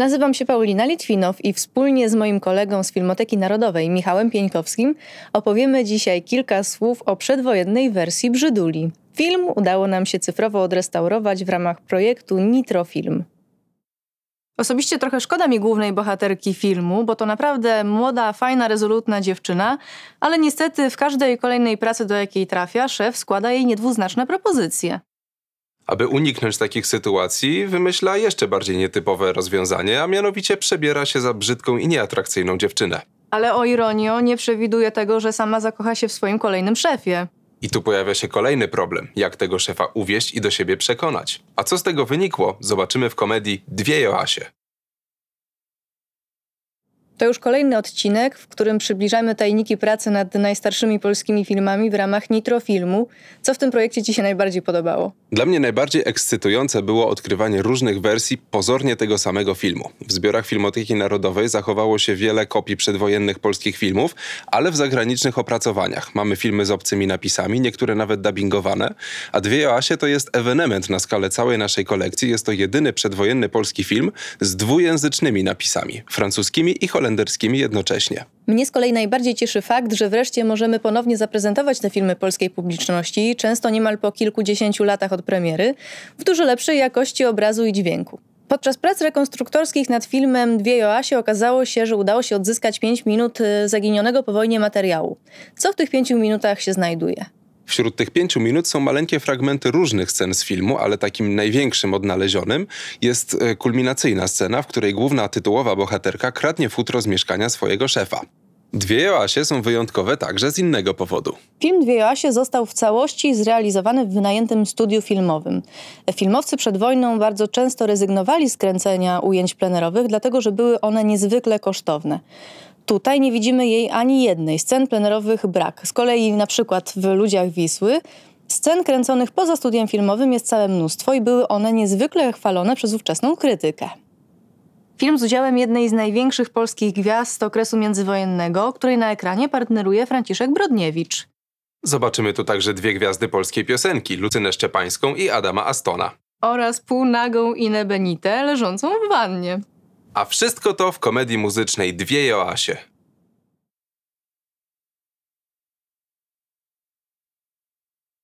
Nazywam się Paulina Litwinow i wspólnie z moim kolegą z Filmoteki Narodowej, Michałem Pieńkowskim, opowiemy dzisiaj kilka słów o przedwojennej wersji Brzyduli. Film udało nam się cyfrowo odrestaurować w ramach projektu Nitrofilm. Osobiście trochę szkoda mi głównej bohaterki filmu, bo to naprawdę młoda, fajna, rezolutna dziewczyna, ale niestety w każdej kolejnej pracy, do jakiej trafia, szef składa jej niedwuznaczne propozycje. Aby uniknąć takich sytuacji, wymyśla jeszcze bardziej nietypowe rozwiązanie, a mianowicie przebiera się za brzydką i nieatrakcyjną dziewczynę. Ale o ironio, nie przewiduje tego, że sama zakocha się w swoim kolejnym szefie. I tu pojawia się kolejny problem, jak tego szefa uwieść i do siebie przekonać. A co z tego wynikło, zobaczymy w komedii Dwie Joasie. To już kolejny odcinek, w którym przybliżamy tajniki pracy nad najstarszymi polskimi filmami w ramach Nitrofilmu. Co w tym projekcie Ci się najbardziej podobało? Dla mnie najbardziej ekscytujące było odkrywanie różnych wersji pozornie tego samego filmu. W zbiorach Filmoteki Narodowej zachowało się wiele kopii przedwojennych polskich filmów, ale w zagranicznych opracowaniach. Mamy filmy z obcymi napisami, niektóre nawet dubbingowane, a Dwie Oasie to jest ewenement na skalę całej naszej kolekcji. Jest to jedyny przedwojenny polski film z dwujęzycznymi napisami, francuskimi i holenderskimi holenderskimi jednocześnie. Mnie z kolei najbardziej cieszy fakt, że wreszcie możemy ponownie zaprezentować te filmy polskiej publiczności, często niemal po kilkudziesięciu latach od premiery, w dużo lepszej jakości obrazu i dźwięku. Podczas prac rekonstruktorskich nad filmem Dwie Joasie okazało się, że udało się odzyskać 5 minut e, zaginionego po wojnie materiału. Co w tych 5 minutach się znajduje? Wśród tych pięciu minut są maleńkie fragmenty różnych scen z filmu, ale takim największym odnalezionym jest e, kulminacyjna scena, w której główna tytułowa bohaterka kradnie futro z mieszkania swojego szefa. Dwie Joasie są wyjątkowe także z innego powodu. Film Dwie Joasie został w całości zrealizowany w wynajętym studiu filmowym. Filmowcy przed wojną bardzo często rezygnowali z kręcenia ujęć plenerowych, dlatego że były one niezwykle kosztowne. Tutaj nie widzimy jej ani jednej. Scen plenerowych brak. Z kolei na przykład w Ludziach Wisły Scen kręconych poza studiem filmowym jest całe mnóstwo i były one niezwykle chwalone przez ówczesną krytykę. Film z udziałem jednej z największych polskich gwiazd okresu międzywojennego, której na ekranie partneruje Franciszek Brodniewicz. Zobaczymy tu także dwie gwiazdy polskiej piosenki, Lucynę Szczepańską i Adama Astona. Oraz półnagą Inę Benitę leżącą w wannie. A wszystko to w komedii muzycznej Dwie Joasie.